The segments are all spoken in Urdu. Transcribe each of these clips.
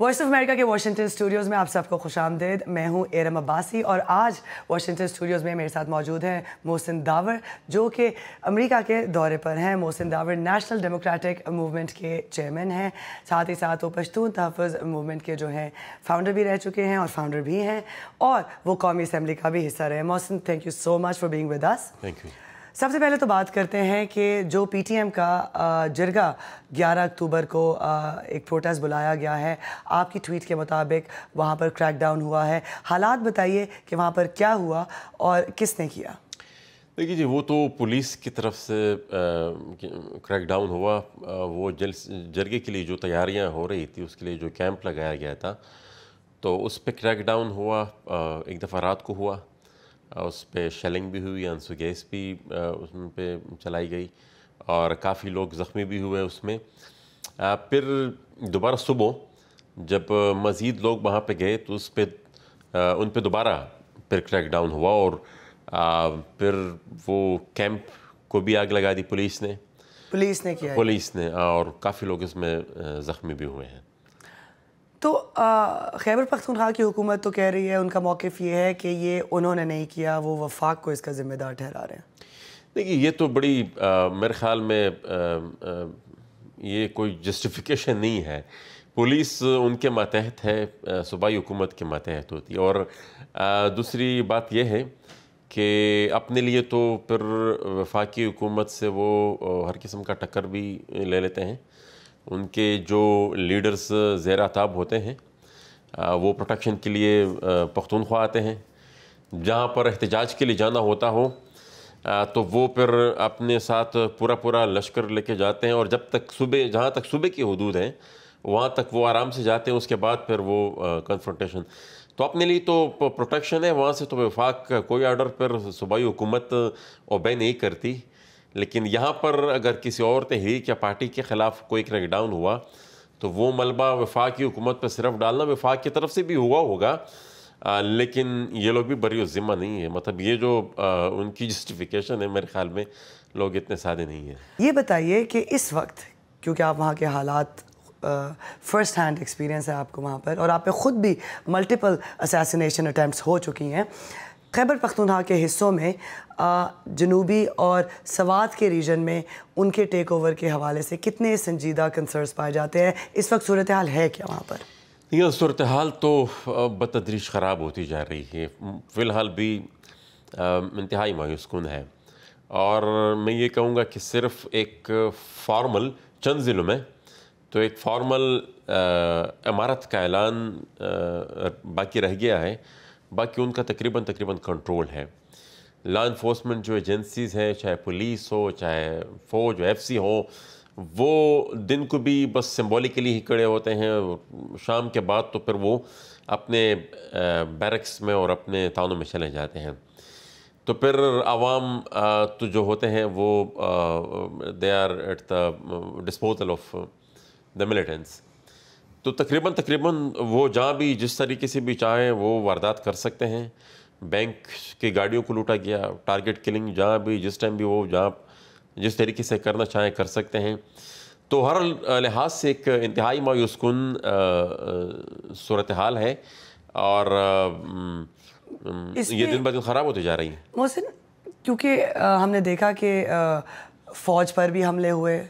وائس آف امریکہ کے واشنگٹن اسٹوڈیوز میں آپ سب کو خوش آمدید میں ہوں ایرم عباسی اور آج واشنگٹن اسٹوڈیوز میں میرے ساتھ موجود ہیں محسن داور جو کہ امریکہ کے دورے پر ہیں Mohsin Dawar national democratic movement کے چیئرمین ہیں ساتھ ہی ساتھ وہ پشتون تحفظ موومنٹ کے جو ہیں فاؤنڈر بھی رہ چکے ہیں اور فاؤنڈر بھی ہیں اور وہ قومی اسمبلی کا بھی حصہ رہے Mohsin thank you so much for being with us سب سے پہلے تو بات کرتے ہیں کہ جو پی ٹی ایم کا جرگہ گیارہ اکتوبر کو ایک پروٹیسٹ بلایا گیا ہے آپ کی ٹویٹ کے مطابق وہاں پر کریک ڈاؤن ہوا ہے حالات بتائیے کہ وہاں پر کیا ہوا اور کس نے کیا دیکھیے جی وہ تو پولیس کی طرف سے کریک ڈاؤن ہوا وہ جرگے کے لیے جو تیاریاں ہو رہی تھی اس کے لیے جو کیمپ لگایا گیا تھا تو اس پہ کریک ڈاؤن ہوا ایک دفعہ رات کو ہوا اس پہ شیلنگ بھی ہوئی آنسو گیس بھی اس پہ چلائی گئی اور کافی لوگ زخمی بھی ہوئے اس میں پھر دوبارہ صبح جب مزید لوگ وہاں پہ گئے تو اس پہ ان پہ دوبارہ پھر کریک ڈاؤن ہوا اور پھر وہ کیمپ کو بھی آگ لگا دی پولیس نے پولیس نے کیا پولیس نے اور کافی لوگ اس میں زخمی بھی ہوئے ہیں تو خیبر پختونخوا کی حکومت تو کہہ رہی ہے ان کا موقف یہ ہے کہ یہ انہوں نے نہیں کیا وہ وفاق کو اس کا ذمہ دار ٹھہرا رہے ہیں دیکھیے یہ تو بڑی میرے خیال میں یہ کوئی جسٹیفیکیشن نہیں ہے پولیس ان کے ماتحت ہے صوبائی حکومت کے ماتحت ہوتی ہے اور دوسری بات یہ ہے کہ اپنے لیے تو پھر وفاقی حکومت سے وہ ہر قسم کا ٹکر بھی لے لیتے ہیں ان کے جو لیڈرز زیر تاب ہوتے ہیں وہ پروٹیکشن کے لیے پختونخوا آتے ہیں جہاں پر احتجاج کے لیے جانا ہوتا ہو تو وہ پھر اپنے ساتھ پورا پورا لشکر لے کے جاتے ہیں اور جب تک صبح جہاں تک صبح کی حدود ہیں وہاں تک وہ آرام سے جاتے ہیں اس کے بعد پھر وہ کنفرنٹیشن تو اپنے لیے تو پروٹیکشن ہے وہاں سے تو وفاق کا کوئی آرڈر پھر صوبائی حکومت اوبے نہیں کرتی لیکن یہاں پر اگر کسی اور تحریک یا پارٹی کے خلاف کوئی کریک ڈاؤن ہوا تو وہ ملبہ وفاق کی حکومت پر صرف ڈالنا وفاق کی طرف سے بھی ہوا ہوگا لیکن یہ لوگ بھی و ذمہ نہیں ہے مطلب یہ جو ان کی جسٹیفیکیشن ہے میرے خیال میں لوگ اتنے سادے نہیں ہیں یہ بتائیے کہ اس وقت کیونکہ آپ وہاں کے حالات فرسٹ ہینڈ ایکسپیرینس ہے آپ کو وہاں پر اور آپ خود بھی ملٹیپل اسیسینیشن اٹیمپٹس ہو چکی ہیں خیبر پختونخوا کے حصوں میں جنوبی اور سوات کے ریجن میں ان کے ٹیک اوور کے حوالے سے کتنے سنجیدہ کنسرنس پائے جاتے ہیں اس وقت صورتحال ہے کیا وہاں پر یہ صورتحال تو بتدریج خراب ہوتی جا رہی ہے فی الحال بھی انتہائی مایوس کن ہے اور میں یہ کہوں گا کہ صرف ایک فارمل چند ضلعوں میں تو ایک فارمل عمارت کا اعلان باقی رہ گیا ہے باقی ان کا تقریباً تقریباً کنٹرول ہے لا انفورسمنٹ جو ایجنسیز ہیں چاہے پولیس ہو چاہے فوج ہو ایف سی ہو وہ دن کو بھی بس سمبولیکلی ہی کڑے ہوتے ہیں شام کے بعد تو پھر وہ اپنے بیرکس میں اور اپنے تانوں میں چلے جاتے ہیں تو پھر عوام تو جو ہوتے ہیں وہ they are at the disposal of the militants تو تقریباً تقریباً وہ جہاں بھی جس طریقے سے بھی چاہیں وہ واردات کر سکتے ہیں بینک کی گاڑیوں کو لوٹا گیا ٹارگٹ کلنگ جہاں بھی جس ٹائم بھی وہ جہاں جس طریقے سے کرنا چاہیں کر سکتے ہیں تو ہر لحاظ سے ایک انتہائی مایوس کن صورتحال ہے اور یہ دن بہ دن خراب ہوتی جا رہی ہیں کیونکہ ہم نے دیکھا کہ فوج پر بھی حملے ہوئے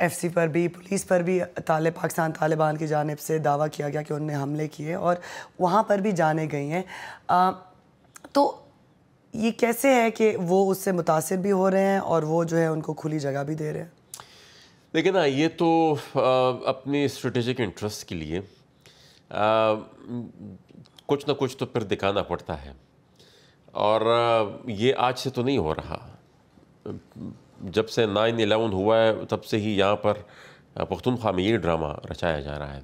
ایف سی پر بھی پولیس پر بھی طالب پاکستان طالبان کی جانب سے دعویٰ کیا گیا کہ ان نے حملے کیے اور وہاں پر بھی جانے گئی ہیں تو یہ کیسے ہے کہ وہ اس سے متاثر بھی ہو رہے ہیں اور وہ جو ہے ان کو کھلی جگہ بھی دے رہے ہیں دیکھیں نا یہ تو اپنی اسٹریٹجک انٹرسٹ کے لیے کچھ نہ کچھ تو پھر دکھانا پڑتا ہے اور یہ آج سے تو نہیں ہو رہا جب سے نائن الیون ہوا ہے تب سے ہی یہاں پر پختونخوا یہ ڈرامہ رچایا جا رہا ہے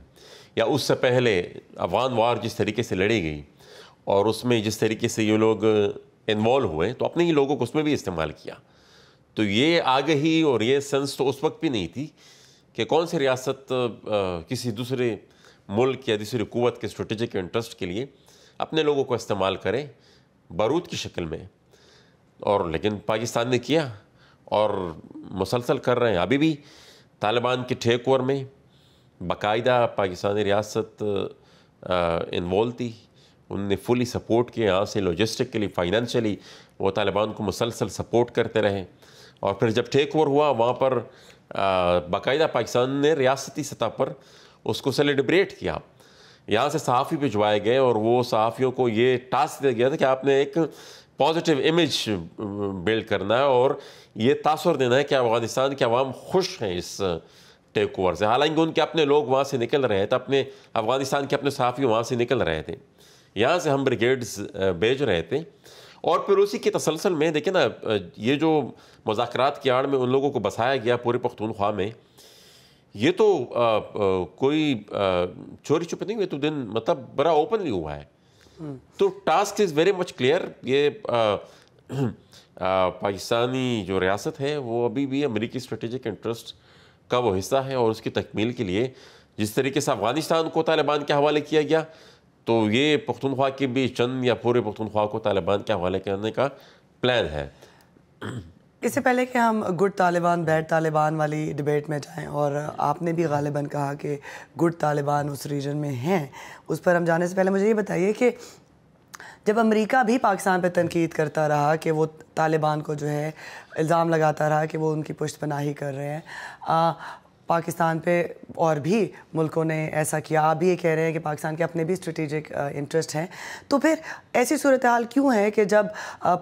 یا اس سے پہلے افغان وار جس طریقے سے لڑی گئی اور اس میں جس طریقے سے یہ لوگ انوالو ہوئے تو اپنے ہی لوگوں کو اس میں بھی استعمال کیا تو یہ آگے ہی اور یہ سنس تو اس وقت بھی نہیں تھی کہ کون سی ریاست کسی دوسرے ملک یا دوسری قوت کے اسٹریٹجک انٹرسٹ کے لیے اپنے لوگوں کو استعمال کرے بارود کی شکل میں اور لیکن پاکستان نے کیا اور مسلسل کر رہے ہیں ابھی بھی طالبان کے ٹھیک اوور میں باقاعدہ پاکستانی ریاست انوالو تھی ان نے فلی سپورٹ کیا یہاں سے لاجسٹکلی فائنینشلی وہ طالبان کو مسلسل سپورٹ کرتے رہے اور پھر جب ٹیک اوور ہوا وہاں پر باقاعدہ پاکستان نے ریاستی سطح پر اس کو سیلیبریٹ کیا یہاں سے صحافی بھجوائے گئے اور وہ صحافیوں کو یہ ٹاسک دیا گیا تھا کہ آپ نے ایک پازیٹیو امیج بلڈ کرنا ہے اور یہ تاثر دینا ہے کہ افغانستان کے عوام خوش ہیں اس ٹیک اوور سے حالانکہ ان کے اپنے لوگ وہاں سے نکل رہے تھے اپنے افغانستان کے اپنے صحافی وہاں سے نکل رہے تھے یہاں سے ہم بریگیڈز بھیج رہے تھے اور پھر اسی کی تسلسل میں دیکھیں نا یہ جو مذاکرات کی آڑ میں ان لوگوں کو بسایا گیا پورے پختونخوا میں یہ تو کوئی چوری چپ نہیں ہوئے تو دن مطلب بڑا اوپن نہیں ہوا ہے تو task is very much clear یہ پاکستانی جو ریاست ہے وہ ابھی بھی امریکی اسٹریٹجک انٹرسٹ کا وہ حصہ ہے اور اس کی تکمیل کے لیے جس طریقے سے افغانستان کو طالبان کے حوالے کیا گیا تو یہ پختونخوا کے بھی چند یا پورے پختونخوا کو طالبان کے حوالے کرنے کا پلان ہے اس سے پہلے کہ ہم گڈ طالبان بیڈ طالبان والی ڈبیٹ میں جائیں اور آپ نے بھی غالباً کہا کہ گڈ طالبان اس ریجن میں ہیں اس پر ہم جانے سے پہلے مجھے یہ بتائیے کہ جب امریکہ بھی پاکستان پہ تنقید کرتا رہا کہ وہ طالبان کو جو ہے الزام لگاتا رہا کہ وہ ان کی پشت پناہی کر رہے ہیں پاکستان پہ اور بھی ملکوں نے ایسا کیا آپ بھی یہ کہہ رہے ہیں کہ پاکستان کے اپنے بھی اسٹریٹجک انٹرسٹ ہیں تو پھر ایسی صورتحال کیوں ہے کہ جب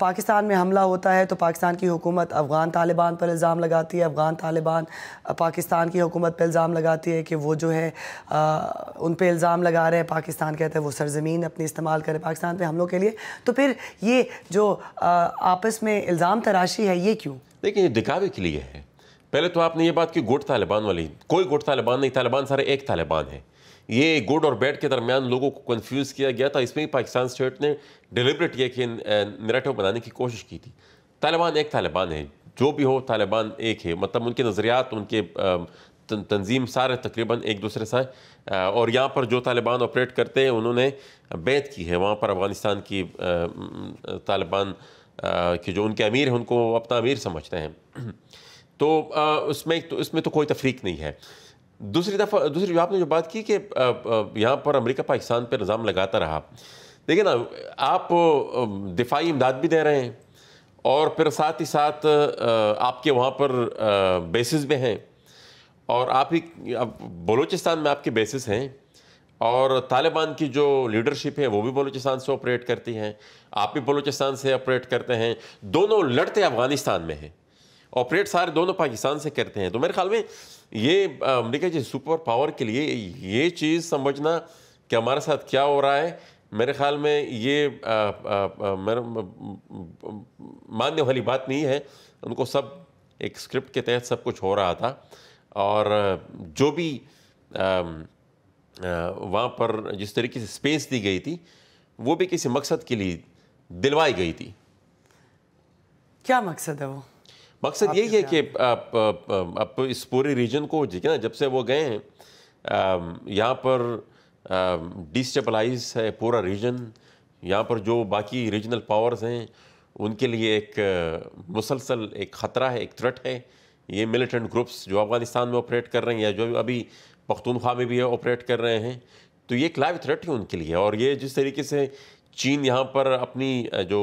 پاکستان میں حملہ ہوتا ہے تو پاکستان کی حکومت افغان طالبان پر الزام لگاتی ہے افغان طالبان پاکستان کی حکومت پہ الزام لگاتی ہے کہ وہ جو ہے ان پہ الزام لگا رہے ہیں پاکستان کہتے ہیں وہ سرزمین اپنی استعمال کرے پاکستان پہ حملوں کے لیے تو پھر یہ جو آپس میں الزام تراشی ہے یہ کیوں دیکھیں یہ دکھاوے کے لیے ہے پہلے تو آپ نے یہ بات کہ گڈ طالبان والی کوئی گٹ طالبان نہیں طالبان سارے ایک طالبان ہیں یہ گڈ اور بیڈ کے درمیان لوگوں کو کنفیوز کیا گیا تھا اس میں پاکستان اسٹیٹ نے ڈیلیبریٹ یہ کہ نریٹو بنانے کی کوشش کی تھی طالبان ایک طالبان ہے جو بھی ہو طالبان ایک ہے مطلب ان کے نظریات ان کے تنظیم سارے تقریباً ایک دوسرے سے اور یہاں پر جو طالبان آپریٹ کرتے ہیں انہوں نے بیت کی ہے وہاں پر افغانستان کی طالبان کے جو ان کے امیر ہیں ان کو اپنا امیر سمجھتے ہیں تو اس میں تو اس میں تو کوئی تفریق نہیں ہے دوسری دفعہ دوسری جو آپ نے جو بات کی کہ یہاں پر امریکہ پاکستان پہ نظام لگاتا رہا دیکھیں نا آپ دفاعی امداد بھی دے رہے ہیں اور پھر ساتھ ہی ساتھ آپ کے وہاں پر بیسز بھی ہیں اور آپ ہی بلوچستان میں آپ کے بیسز ہیں اور طالبان کی جو لیڈرشپ ہے وہ بھی بلوچستان سے آپریٹ کرتی ہیں آپ بھی بلوچستان سے آپریٹ کرتے ہیں دونوں لڑتے افغانستان میں ہیں آپریٹ سارے دونوں پاکستان سے کرتے ہیں تو میرے خیال میں یہ امریکہ جی سپر پاور کے لیے یہ چیز سمجھنا کہ ہمارے ساتھ کیا ہو رہا ہے میرے خیال میں یہ ماننے والی بات نہیں ہے ان کو سب ایک اسکرپٹ کے تحت سب کچھ ہو رہا تھا اور جو بھی وہاں پر جس طریقے سے اسپیس دی گئی تھی وہ بھی کسی مقصد کے لیے دلوائی گئی تھی کیا مقصد ہے وہ مقصد یہی ہے کہ اب اس پورے ریجن کو جی نا جب سے وہ گئے ہیں یہاں پر ڈسٹیبلائز ہے پورا ریجن یہاں پر جو باقی ریجنل پاورز ہیں ان کے لیے ایک مسلسل ایک خطرہ ہے ایک تھریٹ ہے یہ ملیٹنٹ گروپس جو افغانستان میں آپریٹ کر رہے ہیں یا جو ابھی پختونخوا میں بھی آپریٹ کر رہے ہیں تو یہ ایک لائیو تھریٹ ہے ان کے لیے اور یہ جس طریقے سے چین یہاں پر اپنی جو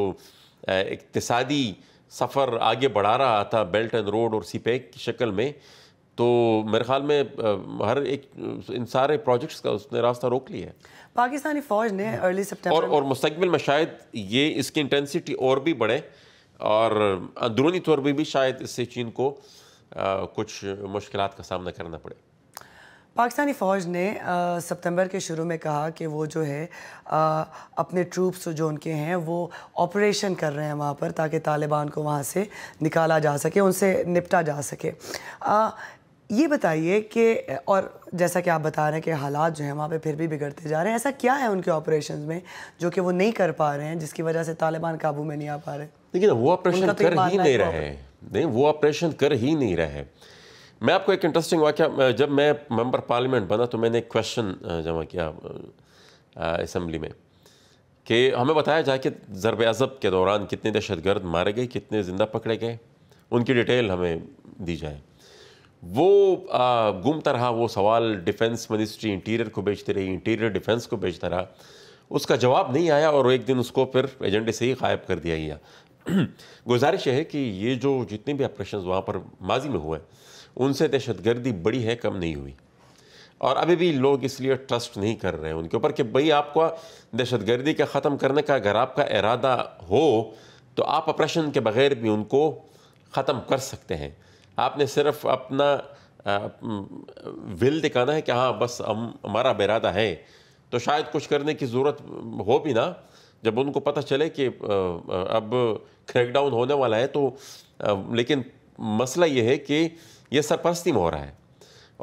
اقتصادی سفر آگے بڑھا رہا تھا بیلٹ اینڈ روڈ اور سی پیک کی شکل میں تو میرے خیال میں ہر ایک ان سارے پروجیکٹس کا اس نے راستہ روک لیا ہے پاکستانی فوج نے ارلی سپٹر اور مستقبل میں شاید یہ اس کی انٹینسٹی اور بھی بڑھے اور اندرونی طور پہ بھی شاید اس سے چین کو کچھ مشکلات کا سامنا کرنا پڑے پاکستانی فوج نے سپتمبر کے شروع میں کہا کہ وہ جو ہے اپنے ٹروپس جو ان کے ہیں وہ آپریشن کر رہے ہیں وہاں پر تاکہ طالبان کو وہاں سے نکالا جا سکے ان سے نپٹا جا سکے یہ بتائیے کہ اور جیسا کہ آپ بتا رہے ہیں کہ حالات جو ہیں وہاں پہ پھر بھی بگڑتے جا رہے ہیں ایسا کیا ہے ان کے آپریشنز میں جو کہ وہ نہیں کر پا رہے ہیں جس کی وجہ سے طالبان قابو میں نہیں آ پا رہے وہ آپریشن کر ہی نہیں وہ آپریشن کر ہی نہیں رہے میں آپ کو ایک انٹرسٹنگ واقعہ جب میں ممبر پارلیمنٹ بنا تو میں نے ایک کویشچن جمع کیا اسمبلی میں کہ ہمیں بتایا جائے کہ ضرب اعضب کے دوران کتنے دہشت گرد مارے گئے کتنے زندہ پکڑے گئے ان کی ڈیٹیل ہمیں دی جائے وہ گمتا رہا وہ سوال ڈیفینس منسٹری انٹیریئر کو بیچتے رہی انٹیریئر ڈیفینس کو بیچتا رہا اس کا جواب نہیں آیا اور ایک دن اس کو پھر ایجنڈے سے ہی غائب کر دیا گیا گزارش یہ ہے کہ یہ جو جتنے بھی آپریشنز وہاں پر ماضی میں ہوئے ہیں ان سے دہشت گردی بڑی ہے کم نہیں ہوئی اور ابھی بھی لوگ اس لیے ٹرسٹ نہیں کر رہے ہیں ان کے اوپر کہ بھائی آپ کو دہشت گردی کا ختم کرنے کا اگر آپ کا ارادہ ہو تو آپ اپریشن کے بغیر بھی ان کو ختم کر سکتے ہیں آپ نے صرف اپنا ول دکھانا ہے کہ ہاں بس ہم ہمارا اب ارادہ ہے تو شاید کچھ کرنے کی ضرورت ہو بھی نہ جب ان کو پتہ چلے کہ اب کریک ڈاؤن ہونے والا ہے تو لیکن مسئلہ یہ ہے کہ یہ سرپرستی میں ہو رہا ہے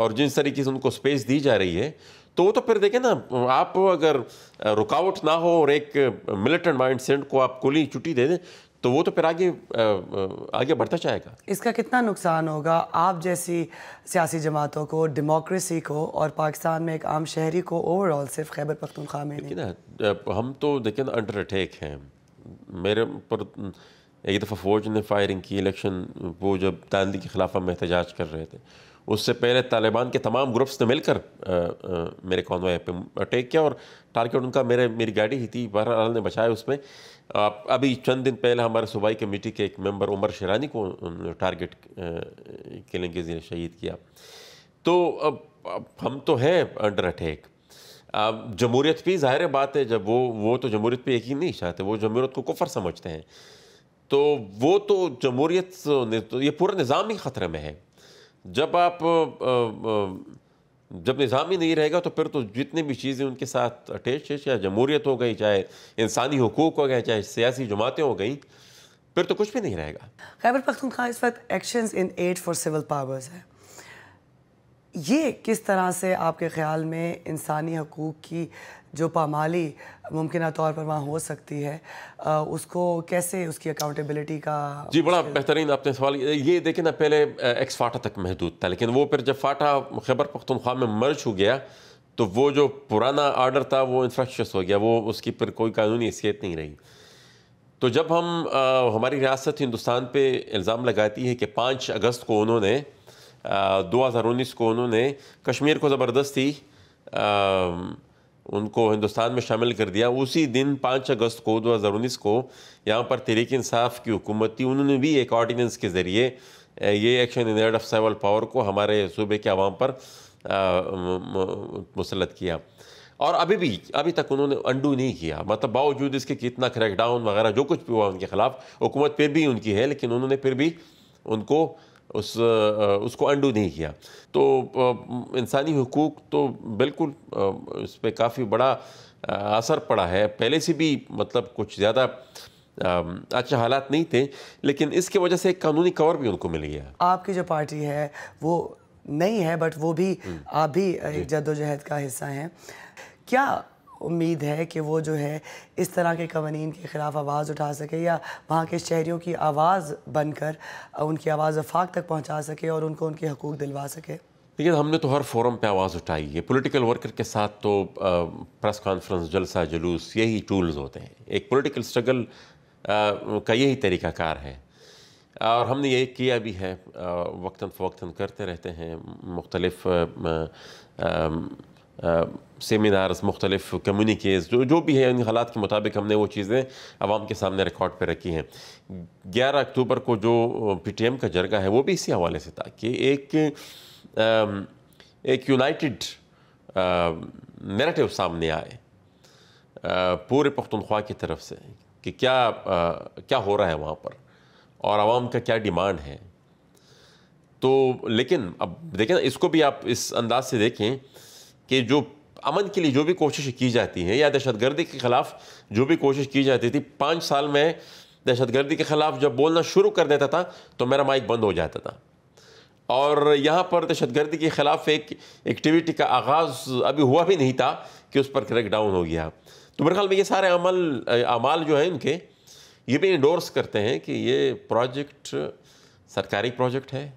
اور جس طریقے سے ان کو اسپیس دی جا رہی ہے تو وہ تو پھر دیکھیں نا آپ اگر رکاوٹ نہ ہو اور ایک ملیٹنٹ مائنڈ سینٹ کو آپ کلی چھٹی دے دیں تو وہ تو پھر آگے آگے بڑھتا جائے گا اس کا کتنا نقصان ہوگا آپ جیسی سیاسی جماعتوں کو ڈیموکریسی کو اور پاکستان میں ایک عام شہری کو اوور آل صرف خیبر پختونخوام ہم تو دیکھیں نا انڈر اٹیک ہیں میرے پر ایک دفعہ فوج نے فائرنگ کی الیکشن وہ جب تاندی کے خلاف ہم احتجاج کر رہے تھے اس سے پہلے طالبان کے تمام گروپس نے مل کر میرے کانوائے پہ اٹیک کیا اور ٹارگیٹ ان کا میرے میری گاڑی ہی تھی بہرحال نے بچایا اس میں ابھی چند دن پہلے ہمارے صوبائی کمیٹی کے ایک ممبر عمر شیرانی کو ٹارگیٹ کے ذریعے زیر شہید کیا تو اب اب ہم تو ہیں انڈر اٹیک جمہوریت بھی ظاہر بات ہے جب وہ وہ تو جمہوریت پہ یقین نہیں چاہتے وہ جمہوریت کو کفر سمجھتے ہیں تو وہ تو جمہوریت یہ پورا نظام ہی خطرے میں ہے جب آپ جب نظام ہی نہیں رہے گا تو پھر تو جتنی بھی چیزیں ان کے ساتھ اٹیچ چاہے جمہوریت ہو گئی چاہے انسانی حقوق ہو گئے چاہے سیاسی جماعتیں ہو گئیں پھر تو کچھ بھی نہیں رہے گا خیبر پختونخوا اس وقت actions in aid civil powers ہے یہ کس طرح سے آپ کے خیال میں انسانی حقوق کی جو پامالی ممکنہ طور پر وہاں ہو سکتی ہے اس کو کیسے اس کی اکاؤنٹیبلٹی کا جی بڑا بہترین آپ نے سوال یہ دیکھیں نا پہلے ایکس فاٹا تک محدود تھا لیکن وہ پھر جب فاٹا خیبر پختونخوا میں مرچ ہو گیا تو وہ جو پرانا آرڈر تھا وہ انفریکچرس ہو گیا وہ اس کی پھر کوئی قانونی حیثیت نہیں رہی تو جب ہم ہماری ریاست ہندوستان پہ الزام لگاتی ہے کہ پانچ اگست کو انہوں نے دو ہزار انیس کو انہوں نے کشمیر کو زبردستی ان کو ہندوستان میں شامل کر دیا اسی دن پانچ اگست کو دو ہزار انیس کو یہاں پر تحریک انصاف کی حکومت تھی انہوں نے بھی ایک آرڈیننس کے ذریعے یہ action in aid of civil power کو ہمارے صوبے کے عوام پر مسلط کیا اور ابھی بھی ابھی تک انہوں نے انڈو نہیں کیا مطلب باوجود اس کے کتنا کریک ڈاؤن وغیرہ جو کچھ بھی ہوا ان کے خلاف حکومت پھر بھی ان کی ہے لیکن انہوں نے پھر بھی ان کو اس کو انڈو نہیں کیا تو انسانی حقوق تو بالکل اس پہ کافی بڑا اثر پڑا ہے پہلے سے بھی مطلب کچھ زیادہ اچھا حالات نہیں تھے لیکن اس کی وجہ سے ایک قانونی کور بھی ان کو مل گیا آپ کی جو پارٹی ہے وہ نہیں ہے بٹ وہ بھی آپ بھی جی۔ جد و جہد کا حصہ ہیں کیا امید ہے کہ وہ جو ہے اس طرح کے قوانین کے خلاف آواز اٹھا سکے یا وہاں کے شہریوں کی آواز بن کر ان کی آواز افاق تک پہنچا سکے اور ان کو ان کے حقوق دلوا سکے لیکن ہم نے تو ہر فورم پہ آواز اٹھائی ہے پولیٹیکل ورکر کے ساتھ تو پریس کانفرنس جلسہ جلوس یہی ٹولز ہوتے ہیں ایک پولیٹیکل سٹرگل کا یہی طریقہ کار ہے اور ہم نے یہ کیا بھی ہے وقتاً فوقتاً کرتے رہتے ہیں مختلف سیمینارز مختلف کمیونیکیز جو جو بھی ہے ان یعنی حالات کے مطابق ہم نے وہ چیزیں عوام کے سامنے ریکارڈ پہ رکھی ہیں گیارہ اکتوبر کو جو پی ٹی ایم کا جرگہ ہے وہ بھی اسی حوالے سے تھا کہ ایک ایک یونائٹڈ نیرٹیو سامنے آئے پورے پختونخوا کی طرف سے کہ کیا کیا ہو رہا ہے وہاں پر اور عوام کا کیا ڈیمانڈ ہے تو لیکن اب دیکھیں اس کو بھی آپ اس انداز سے دیکھیں کہ جو امن کے لیے جو بھی کوشش کی جاتی ہیں یا دہشت گردی کے خلاف جو بھی کوشش کی جاتی تھی پانچ سال میں دہشت گردی کے خلاف جب بولنا شروع کر دیتا تھا تو میرا مائک بند ہو جاتا تھا اور یہاں پر دہشت گردی کے خلاف ایک ایکٹیویٹی کا آغاز ابھی ہوا بھی نہیں تھا کہ اس پر کریک ڈاؤن ہو گیا تو میرے خیال میں یہ سارے عمل اعمال جو ہیں ان کے یہ بھی انڈورس کرتے ہیں کہ یہ پروجیکٹ سرکاری پروجیکٹ ہے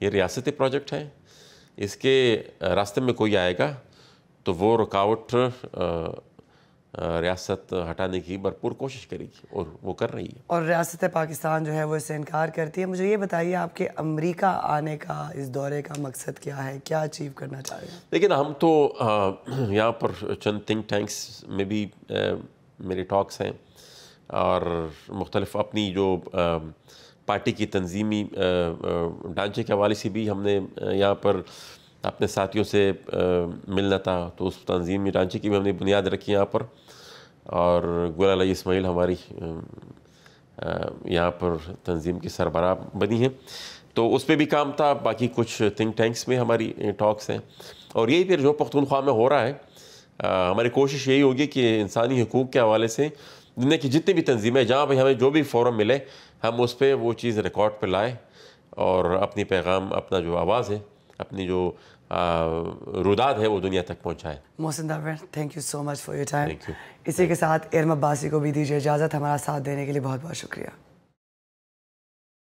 یہ ریاستی پروجیکٹ ہے اس کے راستے میں کوئی آئے گا تو وہ رکاوٹ ریاست ہٹانے کی بھرپور کوشش کرے گی اور وہ کر رہی ہے اور ریاست پاکستان جو ہے وہ اسے انکار کرتی ہے مجھے یہ بتائیے آپ کے امریکہ آنے کا اس دورے کا مقصد کیا ہے کیا اچیو کرنا چاہ رہے ہیں لیکن ہم تو یہاں پر چند تھنک ٹینکس میں بھی میری ٹاکس ہیں اور مختلف اپنی جو پارٹی کی تنظیمی ڈانچے کے حوالے سے بھی ہم نے یہاں پر اپنے ساتھیوں سے ملنا تھا تو اس تنظیم میں رانچی کی بھی ہم نے بنیاد رکھی یہاں پر اور گولا علیہ اسماعیل ہماری یہاں پر تنظیم کی سربراہ بنی ہیں تو اس پہ بھی کام تھا باقی کچھ تھنک ٹینکس میں ہماری ٹاکس ہیں اور یہی پھر جو پختونخوا میں ہو رہا ہے ہماری کوشش یہی ہوگی کہ انسانی حقوق کے حوالے سے دنیا کی جتنی بھی تنظیمیں جہاں بھی ہمیں جو بھی فورم ملے ہم اس پہ وہ چیز ریکارڈ پہ لائے اور اپنی پیغام اپنا جو آواز ہے اپنی جو روداد ہے وہ دنیا تک پہنچائے Mohsin Dawar thank you so much for you time اسی کے ساتھ ایرم اباسی کو بھی دیجیے اجازت ہمارا ساتھ دینے کے لیے بہت بہت شکریہ